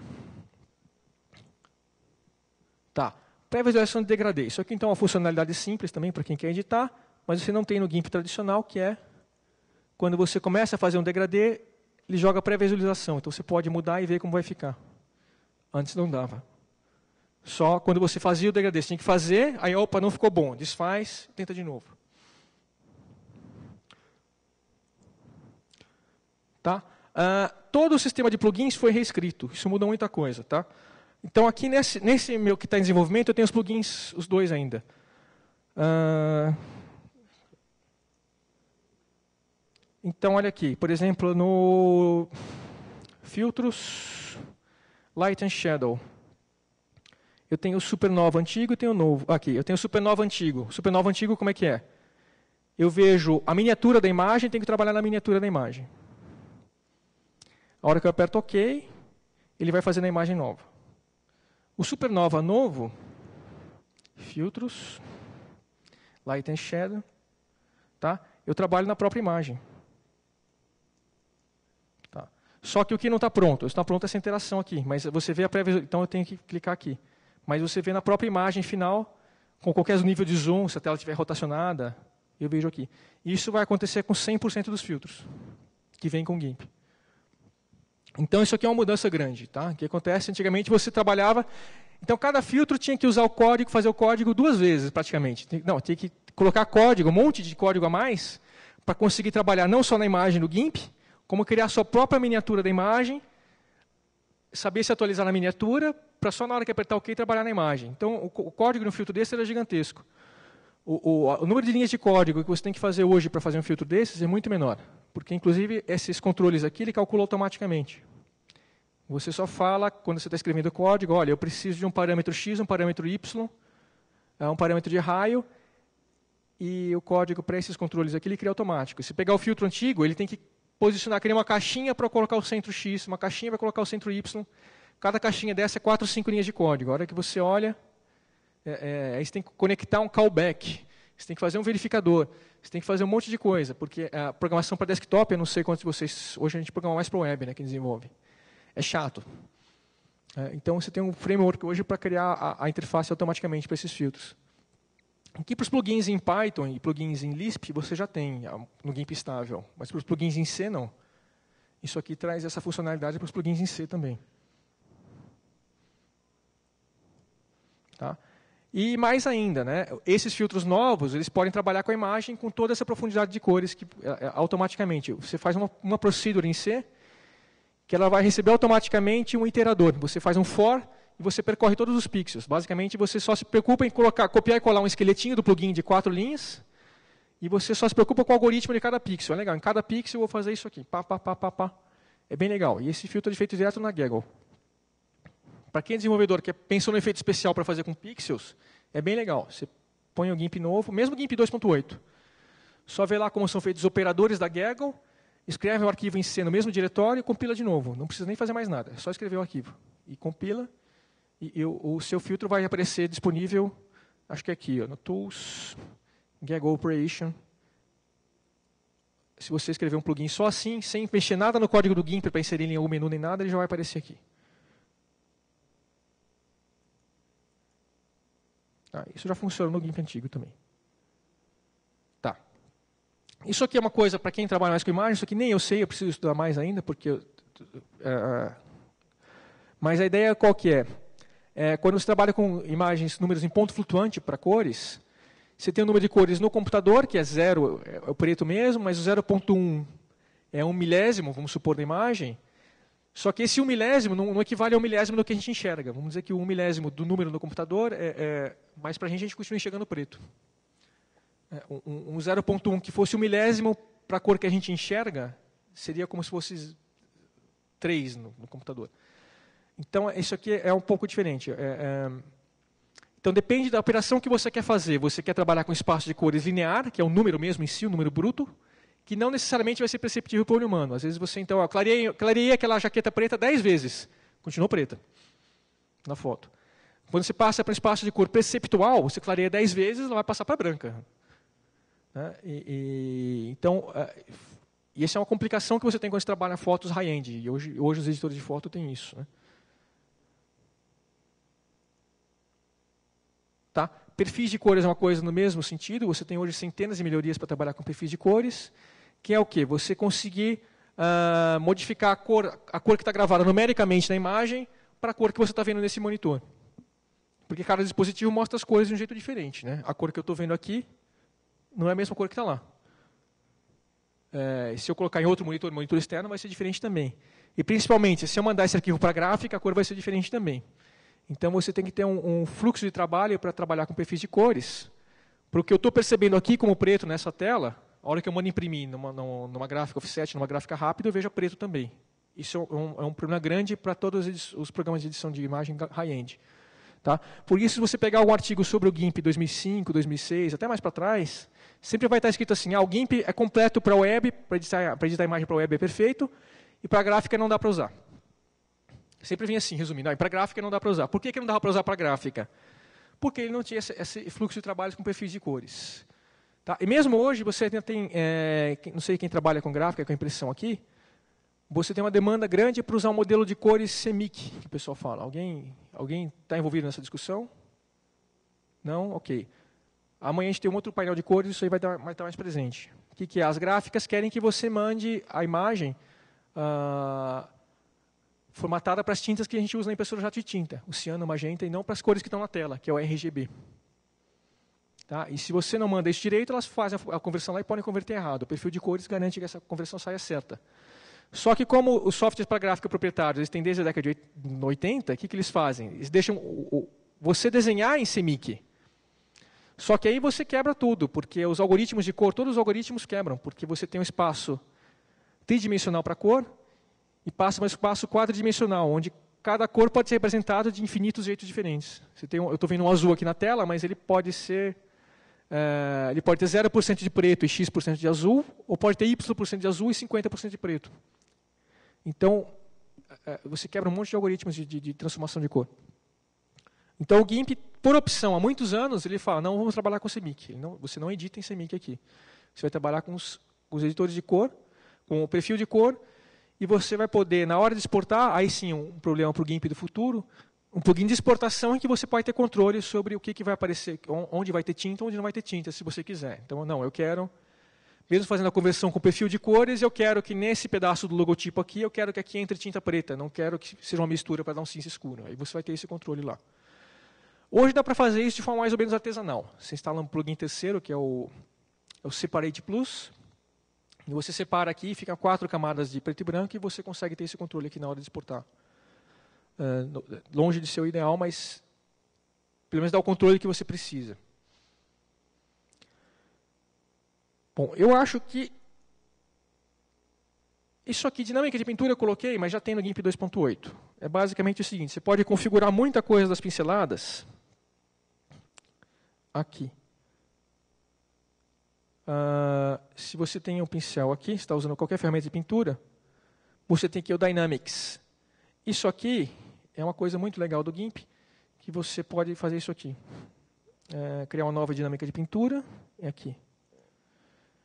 Speaker 1: Tá. Pré-visualização de degradê. Isso aqui, então, é uma funcionalidade simples também para quem quer editar, mas você não tem no GIMP tradicional, que é quando você começa a fazer um degradê, ele joga pré-visualização, então você pode mudar e ver como vai ficar. Antes não dava. Só quando você fazia o degradê, você tinha que fazer, aí opa, não ficou bom, desfaz, tenta de novo. Tá? Uh, todo o sistema de plugins foi reescrito, isso muda muita coisa. Tá? Então aqui nesse, nesse meu que está em desenvolvimento, eu tenho os plugins, os dois ainda. Uh, Então, olha aqui, por exemplo, no filtros Light and Shadow. Eu tenho o supernova antigo e tenho o novo. Aqui, eu tenho o supernova antigo. Supernova antigo, como é que é? Eu vejo a miniatura da imagem, tenho que trabalhar na miniatura da imagem. A hora que eu aperto OK, ele vai fazer na imagem nova. O supernova novo, filtros, light and shadow, tá? Eu trabalho na própria imagem. Só que o que não está pronto? Está pronta essa interação aqui, mas você vê a pré então eu tenho que clicar aqui. Mas você vê na própria imagem final, com qualquer nível de zoom, se a tela estiver rotacionada, eu vejo aqui. Isso vai acontecer com 100% dos filtros que vem com o GIMP. Então isso aqui é uma mudança grande, tá? O que acontece? Antigamente você trabalhava, então cada filtro tinha que usar o código, fazer o código duas vezes praticamente. Não, tinha que colocar código, um monte de código a mais para conseguir trabalhar não só na imagem do GIMP, como criar sua própria miniatura da imagem, saber se atualizar na miniatura, para só na hora que apertar OK trabalhar na imagem. Então, o, o código de um filtro desse era gigantesco. O, o, o, número de linhas de código que você tem que fazer hoje para fazer um filtro desses é muito menor. Porque, inclusive, esses controles aqui, ele calcula automaticamente. Você só fala, quando você está escrevendo o código, olha, eu preciso de um parâmetro X, um parâmetro Y, ah, um parâmetro de raio, e o código para esses controles aqui, ele cria automático. Se pegar o filtro antigo, ele tem que posicionar, criar uma caixinha para colocar o centro X, uma caixinha para colocar o centro Y. Cada caixinha dessa é 4 ou 5 linhas de código. A hora que você olha, é, é, aí você tem que conectar um callback, você tem que fazer um verificador, você tem que fazer um monte de coisa, porque a programação para desktop, eu não sei quantos de vocês, hoje a gente programa mais para o web, né, Que desenvolve. É chato. É, então você tem um framework hoje para criar a, a interface automaticamente para esses filtros. Aqui para os plugins em Python e plugins em Lisp, você já tem no GIMP estável, mas para os plugins em C, não. Isso aqui traz essa funcionalidade para os plugins em C também. Tá? E mais ainda, né, esses filtros novos, eles podem trabalhar com a imagem com toda essa profundidade de cores que é, é, automaticamente. Você faz uma, uma procedure em C, que ela vai receber automaticamente um iterador. Você faz um for, e você percorre todos os pixels. Basicamente, você só se preocupa em colocar, copiar e colar um esqueletinho do plugin de quatro linhas e você só se preocupa com o algoritmo de cada pixel. É legal, em cada pixel eu vou fazer isso aqui. Pá, pá, pá, pá, pá. É bem legal. E esse filtro é feito direto na Gaggle. Para quem é desenvolvedor que pensou no efeito especial para fazer com pixels, é bem legal. Você põe o GIMP novo, mesmo o GIMP 2.8. Só vê lá como são feitos os operadores da Gaggle, escreve o arquivo em C no mesmo diretório e compila de novo. Não precisa nem fazer mais nada, é só escrever o arquivo. E compila e, e o, o, seu filtro vai aparecer disponível, acho que é aqui, ó, no Tools, Gaggle Operation. Se você escrever um plugin só assim, sem mexer nada no código do GIMP para inserir em algum menu nem nada, ele já vai aparecer aqui. Ah, isso já funciona no GIMP antigo também. Tá. Isso aqui é uma coisa, para quem trabalha mais com imagens. isso aqui nem eu sei, eu preciso estudar mais ainda, porque... uh, mas a ideia qual que é? É, quando você trabalha com imagens, números em ponto flutuante para cores, você tem o número de cores no computador, que é zero, é, é o preto mesmo, mas o 0.1 é um milésimo, vamos supor, da imagem. Só que esse um milésimo não, não, equivale ao milésimo do que a gente enxerga. Vamos dizer que o um milésimo do número no computador, é, é mas para a gente, a gente continua enxergando preto. É, um, um 0.1 que fosse um milésimo para a cor que a gente enxerga, seria como se fosse 3 no, no computador. Então, isso aqui é um pouco diferente. É, é... Então, depende da operação que você quer fazer. Você quer trabalhar com espaço de cores linear, que é o um número mesmo em si, o um número bruto, que não necessariamente vai ser perceptível para o olho humano. Às vezes você, então, clareia aquela jaqueta preta dez vezes, continuou preta na foto. Quando você passa para um espaço de cor perceptual, você clareia dez vezes, ela vai passar para branca. Né? E, e, então, é, e essa é uma complicação que você tem quando você trabalha fotos high-end. E hoje, hoje os editores de foto têm isso. Né? Tá? Perfis de cores é uma coisa no mesmo sentido, você tem hoje centenas de melhorias para trabalhar com perfis de cores, que é o quê? Você conseguir uh, modificar a cor, a cor que está gravada numericamente na imagem para a cor que você está vendo nesse monitor. Porque cada dispositivo mostra as cores de um jeito diferente. Né? A cor que eu estou vendo aqui não é a mesma cor que está lá. É, se eu colocar em outro monitor, monitor externo, vai ser diferente também. E principalmente, se eu mandar esse arquivo para a gráfica, a cor vai ser diferente também. Então você tem que ter um, um fluxo de trabalho para trabalhar com perfis de cores. Porque eu estou percebendo aqui como preto nessa tela, a hora que eu mando imprimir numa, numa gráfica offset, numa gráfica rápida, eu vejo preto também. Isso é um, é um é problema grande para todos os programas de edição de imagem high-end. Tá? Por isso, se você pegar um artigo sobre o GIMP 2005, 2006, até mais para trás, sempre vai estar escrito assim, ah, o GIMP é completo para web, para editar, editar imagem para web é perfeito, e para gráfica não dá para usar. Sempre vinha assim, resumindo, ah, para gráfica não dá para usar. Por que, que não dava para usar para gráfica? Porque ele não tinha esse, esse, fluxo de trabalhos com perfis de cores. Tá? E mesmo hoje, você ainda tem, é, não sei quem trabalha com gráfica, com impressão aqui, você tem uma demanda grande para usar um modelo de cores semic que o pessoal fala. Alguém está envolvido nessa discussão? Não? Ok. Amanhã a gente tem um outro painel de cores, isso aí vai, vai estar tá mais presente. O que, que é? As gráficas querem que você mande a imagem... Ah, formatada para as tintas que a gente usa na impressora jato de tinta, o ciano, o magenta, e não para as cores que estão na tela, que é o RGB. Tá? E se você não manda isso direito, elas fazem a conversão lá e podem converter errado. O perfil de cores garante que essa conversão saia certa. Só que como os softwares para gráfica proprietários eles têm desde a década de 80, o que, que eles fazem? Eles deixam o, o, você desenhar em CMYK. Só que aí você quebra tudo, porque os algoritmos de cor, todos os algoritmos quebram, porque você tem um espaço tridimensional para cor, e passa para um espaço quadridimensional, onde cada cor pode ser representada de infinitos jeitos diferentes. eu estou vendo um azul aqui na tela, mas ele pode ser eh, ele pode ter 0% de preto e x% de azul, ou pode ter y% de azul e 50% de preto. Então, eh, eh, você quebra um monte de algoritmos de, de, de transformação de cor. Então, o GIMP, por opção, há muitos anos, ele fala, não, vamos trabalhar com CMYK. Não, você não edita em CMYK aqui. Você vai trabalhar com os, com os editores de cor, com o perfil de cor, e você vai poder, na hora de exportar, aí sim um problema para o GIMP do futuro, um plugin de exportação em que você pode ter controle sobre o que, que vai aparecer, onde vai ter tinta, onde não vai ter tinta, se você quiser. Então, não, eu quero, mesmo fazendo a conversão com o perfil de cores, eu quero que nesse pedaço do logotipo aqui, eu quero que aqui entre tinta preta, não quero que seja uma mistura para dar um cinza escuro. Aí você vai ter esse controle lá. Hoje dá para fazer isso de forma mais ou menos artesanal. Você instala um plugin terceiro, que é o, é o Separate Plus, você separa aqui, fica quatro camadas de preto e branco e você consegue ter esse controle aqui na hora de exportar. É, longe de ser o ideal, mas pelo menos dá o controle que você precisa. Bom, eu acho que isso aqui, dinâmica de pintura, eu coloquei, mas já tem no GIMP 2.8. É basicamente o seguinte, você pode configurar muita coisa das pinceladas aqui. Ah, se você tem um pincel aqui, está usando qualquer ferramenta de pintura, você tem que o Dynamics. Isso aqui é uma coisa muito legal do GIMP, que você pode fazer isso aqui. É, criar uma nova dinâmica de pintura, é aqui.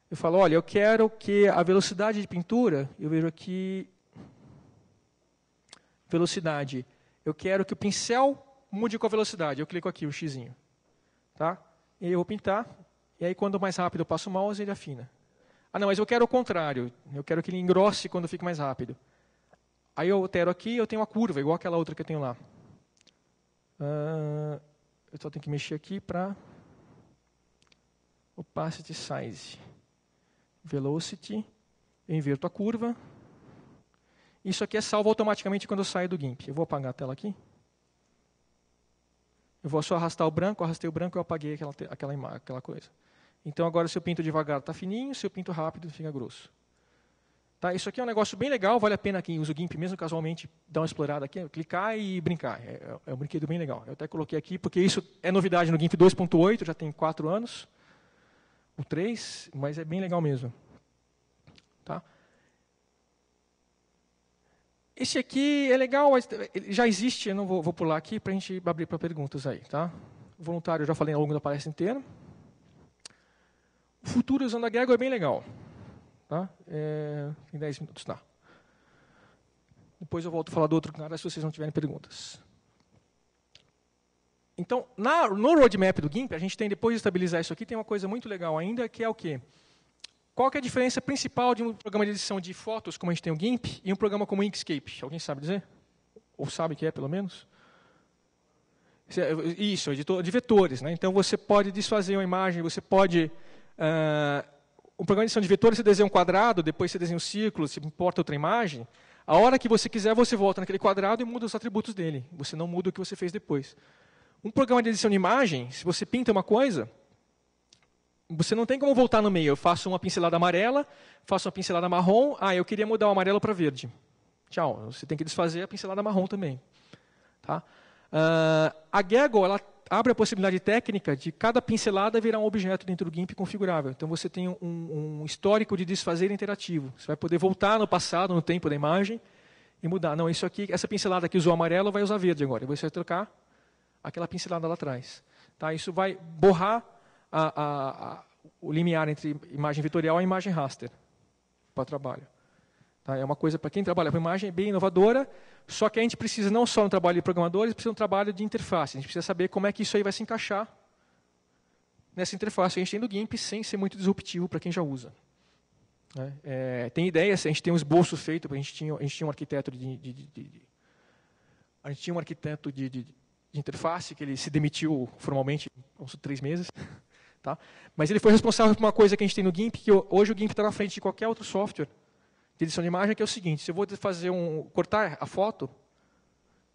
Speaker 1: Eu falo, olha, eu quero que a velocidade de pintura, eu vejo aqui, velocidade, eu quero que o pincel mude com a velocidade, eu clico aqui, o xizinho. Tá? E eu vou pintar, e aí, quando mais rápido eu passo o mouse, ele afina. Ah, não, mas eu quero o contrário. Eu quero que ele engrosse quando fique mais rápido. Aí eu altero aqui eu tenho uma curva, igual aquela outra que eu tenho lá. Uh, eu só tenho que mexer aqui para... Opacity Size. Velocity. Eu inverto a curva. Isso aqui é salvo automaticamente quando eu saio do GIMP. Eu vou apagar a tela aqui. Eu vou só arrastar o branco, arrastei o branco e eu apaguei aquela, aquela, aquela coisa. Então agora se eu pinto devagar está fininho, se eu pinto rápido fica grosso. Tá, isso aqui é um negócio bem legal, vale a pena quem usa o GIMP mesmo casualmente dar uma explorada aqui, clicar e brincar. É, é, é um brinquedo bem legal. Eu até coloquei aqui porque isso é novidade no GIMP 2.8, já tem 4 anos, o 3, mas é bem legal mesmo. Tá? Esse aqui é legal, já existe, eu não vou, vou pular aqui para a gente abrir para perguntas aí. Tá? Voluntário, já falei ao longo da palestra inteira. O futuro usando a Gaggle é bem legal. Tá? É, tem 10 minutos, tá? Depois eu volto a falar do outro cara se vocês não tiverem perguntas. Então, na, no roadmap do GIMP, a gente tem, depois de estabilizar isso aqui, tem uma coisa muito legal ainda, que é o quê? Qual que é a diferença principal de um programa de edição de fotos, como a gente tem o GIMP, e um programa como o Inkscape? Alguém sabe dizer? Ou sabe que é, pelo menos? É, isso, editor de vetores. Né? Então, você pode desfazer uma imagem, você pode Uh, ah, o programa de edição de vetores, você desenha um quadrado, depois você desenha um círculo, você importa outra imagem. A hora que você quiser, você volta naquele quadrado e muda os atributos dele. Você não muda o que você fez depois. Um programa de edição de imagem, se você pinta uma coisa, você não tem como voltar no meio. Eu faço uma pincelada amarela, faço uma pincelada marrom, ah, eu queria mudar o amarelo para verde. Tchau, você tem que desfazer a pincelada marrom também. Tá? Uh, a Gaggle, ela abre a possibilidade técnica de cada pincelada virar um objeto dentro do GIMP configurável. Então você tem um, um, histórico de desfazer interativo. Você vai poder voltar no passado, no tempo da imagem, e mudar. Não, isso aqui, essa pincelada que usou amarelo vai usar verde agora. E Você vai trocar aquela pincelada lá atrás. Tá? Isso vai borrar a, a, a, o limiar entre imagem vetorial e imagem raster para o trabalho. Tá? É uma coisa para quem trabalha com imagem é bem inovadora, só que a gente precisa não só um trabalho de programadores, precisa um trabalho de interface. A gente precisa saber como é que isso aí vai se encaixar nessa interface que a gente tem do GIMP, sem ser muito disruptivo para quem já usa. Né? É, tem ideias, a gente tem um esboço feito, a gente tinha, a gente tinha um arquiteto de, de, de, de a gente tinha um arquiteto de, interface que ele se demitiu formalmente uns três meses, tá? Mas ele foi responsável por uma coisa que a gente tem no GIMP que hoje o GIMP está na frente de qualquer outro software de edição de imagem, que é o seguinte: se eu vou fazer um cortar a foto,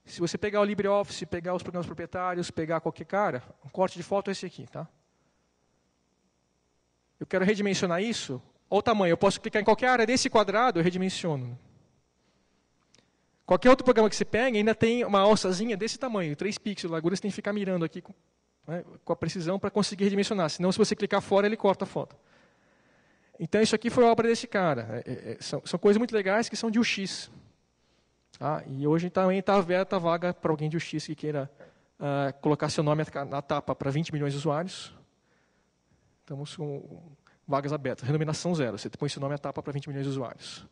Speaker 1: se você pegar o LibreOffice, pegar os programas proprietários, pegar qualquer cara, um corte de foto é esse aqui, tá? Eu quero redimensionar isso. Olha o tamanho. Eu posso clicar em qualquer área desse quadrado, eu redimensiono. Qualquer outro programa que você pegue ainda tem uma alçazinha desse tamanho, 3 pixels. Agora você tem que ficar mirando aqui com, né, com a precisão para conseguir redimensionar. Senão, se você clicar fora, ele corta a foto. Então, isso aqui foi obra desse cara. É, é, é, são, são, coisas muito legais que são de UX. Tá? e hoje também está aberta a vaga para alguém de UX que queira ah, colocar seu nome na tapa para 20 milhões de usuários. Estamos com vagas abertas. Renominação zero. Você põe seu nome na tapa para 20 milhões de usuários.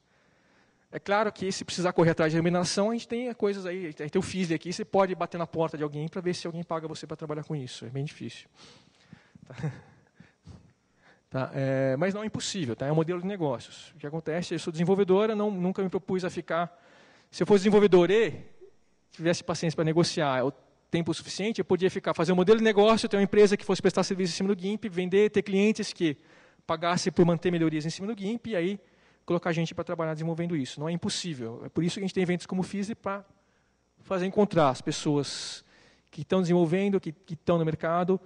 Speaker 1: É claro que se precisar correr atrás de renominação, a gente tem coisas aí, a gente tem o Fizzly aqui, você pode bater na porta de alguém para ver se alguém paga você para trabalhar com isso. É bem difícil. Tá. Tá? É, mas não é impossível, tá? é um modelo de negócios. O que acontece, é, eu sou desenvolvedora, não, nunca me propus a ficar... Se eu fosse desenvolvedor e tivesse paciência para negociar é o tempo suficiente, eu podia ficar, fazer um modelo de negócio, ter uma empresa que fosse prestar serviço em cima do GIMP, vender, ter clientes que pagassem por manter melhorias em cima do GIMP, e aí colocar gente para trabalhar desenvolvendo isso. Não é impossível. É por isso que a gente tem eventos como o FISE para fazer encontrar as pessoas que estão desenvolvendo, que, que estão no mercado,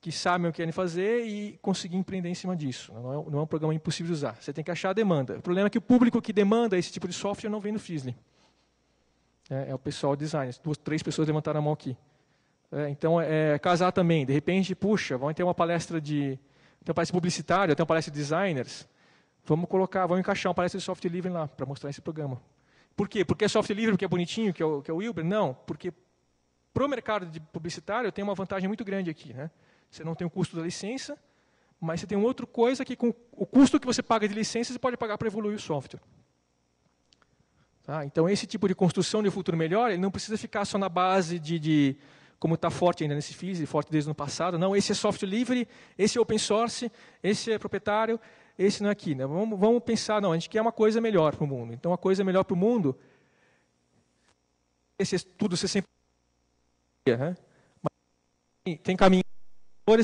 Speaker 1: que sabem o que querem fazer e conseguir empreender em cima disso. Não é, não é, um programa impossível de usar. Você tem que achar a demanda. O problema é que o público que demanda esse tipo de software não vem no Fizzly. É, é o pessoal design. Duas, três pessoas levantaram a mão aqui. É, então, é, é casar também. De repente, puxa, vamos ter uma palestra de tem uma palestra publicitária, tem uma palestra de designers. Vamos colocar, vamos encaixar uma palestra de software livre lá para mostrar esse programa. Por quê? Porque é software livre, porque é bonitinho, que é o, que é o Uber? Não, porque para o mercado de publicitário tem uma vantagem muito grande aqui. Né? Você não tem o custo da licença, mas você tem outra coisa que com o custo que você paga de licença, você pode pagar para evoluir o software. Tá? Então, esse tipo de construção de um futuro melhor, ele não precisa ficar só na base de, de como está forte ainda nesse FIS, forte desde o ano passado. Não, esse é software livre, esse é open source, esse é proprietário, esse não é aqui. Né? Vamos, vamos pensar, não, a gente quer uma coisa melhor para o mundo. Então, a coisa melhor para o mundo, esse é tudo você sempre... tem caminho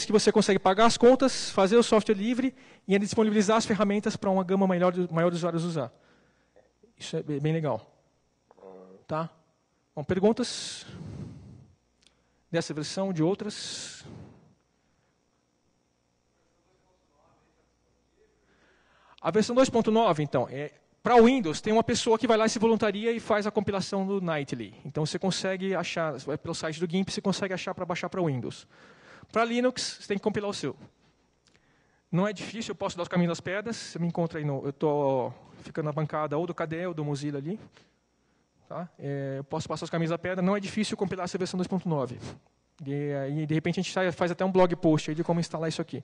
Speaker 1: que você consegue pagar as contas, fazer o software livre e ainda disponibilizar as ferramentas para uma gama maior de, maior de usuários usar. Isso é bem legal. Tá? Bom, perguntas dessa versão, de outras? A versão 2.9, então, é, para o Windows, tem uma pessoa que vai lá e se voluntaria e faz a compilação do Nightly. Então você consegue achar, pelo site do GIMP, você consegue achar para baixar para o Windows. Para Linux, você tem que compilar o seu. Não é difícil, eu posso dar os caminhos das pedras. Você me encontra aí, no, eu estou ficando na bancada ou do KDE ou do Mozilla ali. Tá? É, eu posso passar os caminhos da pedra. Não é difícil compilar essa versão 2.9. E aí, de repente, a gente faz até um blog post de como instalar isso aqui.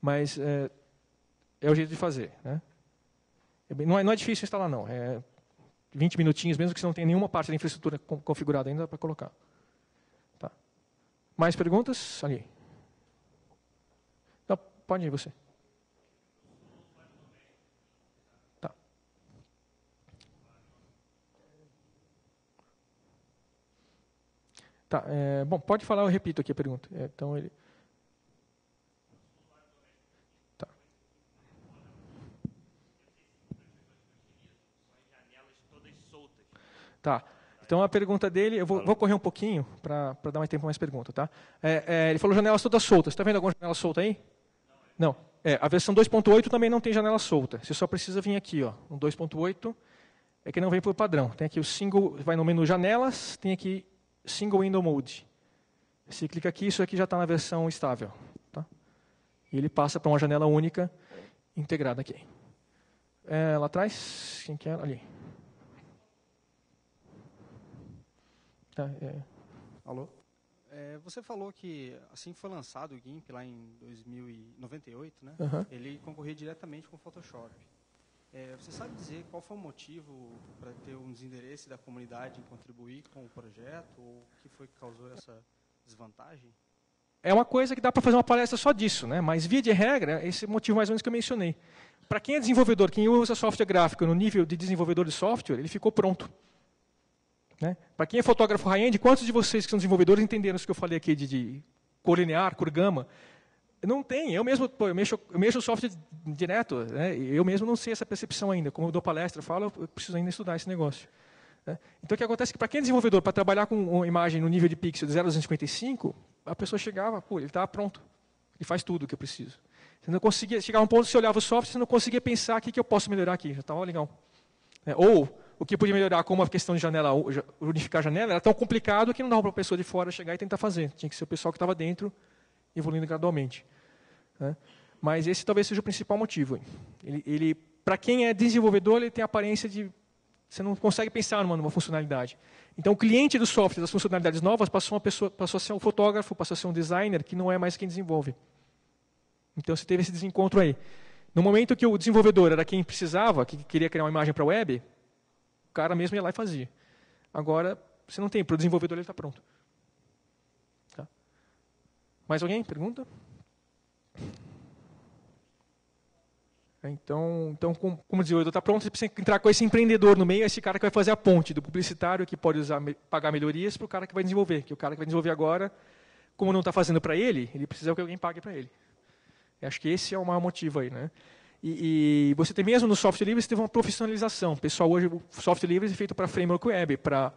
Speaker 1: Mas é, é o jeito de fazer. Né? É não, é, não é difícil instalar, não. É 20 minutinhos, mesmo que você não tenha nenhuma parte da infraestrutura configurada ainda, para colocar. Mais perguntas? Alguém? Não, pode ir você. Tá. Tá, é, bom, pode falar, eu repito aqui a pergunta. É, então ele. Tá. tá. Então a pergunta dele, eu vou, vou correr um pouquinho para dar mais tempo para mais perguntas, tá? É, é, ele falou janelas todas soltas. Está vendo alguma janela solta aí? Não. É, a versão 2.8 também não tem janela solta. Você só precisa vir aqui, ó, no 2.8 é que não vem por padrão. Tem aqui o single, vai no menu janelas, tem aqui single window mode. Você clica aqui, isso aqui já está na versão estável, tá? E ele passa para uma janela única integrada aqui. É, lá atrás, quem quer Ali. Tá, é. Alô? É, você falou que assim que foi lançado o GIMP lá em 1998, né? Uhum. Ele concorria diretamente com o Photoshop. É, você sabe dizer qual foi o motivo para ter um desinteresse da comunidade em contribuir com o projeto ou o que foi que causou essa desvantagem? É uma coisa que dá para fazer uma palestra só disso, né? Mas via de regra, esse é motivo mais ou menos que eu mencionei. Para quem é desenvolvedor, quem usa software gráfico no nível de desenvolvedor de software, ele ficou pronto. Né? Para quem é fotógrafo high-end, quantos de vocês que são desenvolvedores entenderam isso que eu falei aqui de, de cor linear, cor gama? Não tem, eu mesmo pô, eu mexo, eu mexo o software direto, né? eu mesmo não sei essa percepção ainda. Como eu dou palestra, eu falo, eu preciso ainda estudar esse negócio. Né? Então o que acontece é que para quem é desenvolvedor, para trabalhar com uma imagem no nível de pixel de 0 a 255, a pessoa chegava, pô, ele está pronto, ele faz tudo o que eu preciso. Você não conseguia, chegava um ponto que você olhava o software, você não conseguia pensar o que, que eu posso melhorar aqui, já estava tá, legal. É, ou o que podia melhorar como a questão de janela, unificar a janela, era tão complicado que não dava para a pessoa de fora chegar e tentar fazer. Tinha que ser o pessoal que estava dentro, evoluindo gradualmente. Né? Mas esse talvez seja o principal motivo. Ele, ele para quem é desenvolvedor, ele tem a aparência de... Você não consegue pensar numa, numa funcionalidade. Então, o cliente do software, das funcionalidades novas, passou, uma pessoa, passou a ser um fotógrafo, passou a ser um designer, que não é mais quem desenvolve. Então, você teve esse desencontro aí. No momento que o desenvolvedor era quem precisava, que queria criar uma imagem para a web, cara mesmo ia lá e fazia. Agora, você não tem, para o desenvolvedor ele está pronto. Tá? Mais alguém? Pergunta? É, então, então como, como o desenvolvedor está pronto, você precisa entrar com esse empreendedor no meio, esse cara que vai fazer a ponte do publicitário que pode usar, pagar melhorias para o cara que vai desenvolver. Que o cara que vai desenvolver agora, como não está fazendo para ele, ele precisa que alguém pague para ele. Eu acho que esse é o maior motivo aí, né? E, e, você tem mesmo no software livre, você teve uma profissionalização. Pessoal, hoje o software livre é feito para framework web, para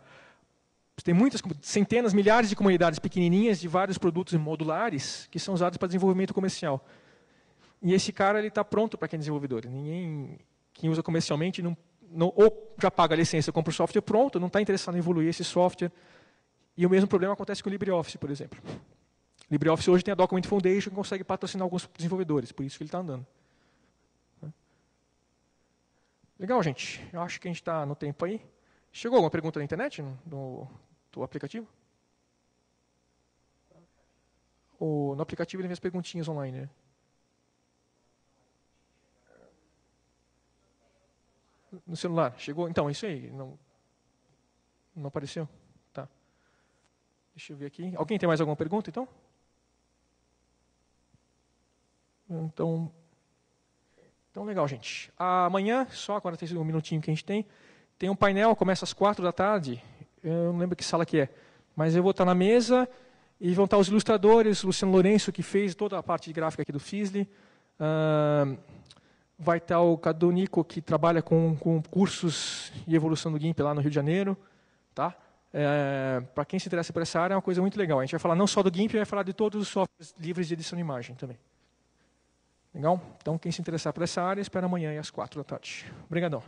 Speaker 1: tem muitas centenas, milhares de comunidades pequenininhas de vários produtos modulares que são usados para desenvolvimento comercial. E esse cara ele está pronto para quem é desenvolvedor. Ninguém que usa comercialmente não, não, ou já paga a licença, compra o software pronto, não está interessado em evoluir esse software. E o mesmo problema acontece com o LibreOffice, por exemplo. O LibreOffice hoje tem a Document Foundation que consegue patrocinar alguns desenvolvedores, por isso que ele está andando. Legal, gente. Eu acho que a gente está no tempo aí. Chegou alguma pergunta na internet, no, do aplicativo? O, no aplicativo ele vê as perguntinhas online, né? No celular, chegou? Então, isso aí. Não, não apareceu? Tá. Deixa eu ver aqui. Alguém tem mais alguma pergunta, então? Então, então, legal, gente. Amanhã, só 45 minutinhos que a gente tem, tem um painel, começa às quatro da tarde. Eu não lembro que sala que é. Mas eu vou estar na mesa e vão estar os ilustradores, Luciano Lourenço, que fez toda a parte gráfica aqui do Fisli, Uh, vai estar o Cadu Nico, que trabalha com, com cursos e evolução do GIMP lá no Rio de Janeiro. Tá? É, Para quem se interessa por essa área, é uma coisa muito legal. A gente vai falar não só do GIMP, vai falar de todos os softwares livres de edição de imagem também. Legal? Então, quem se interessar por essa área, espera amanhã às quatro da tarde. Obrigadão.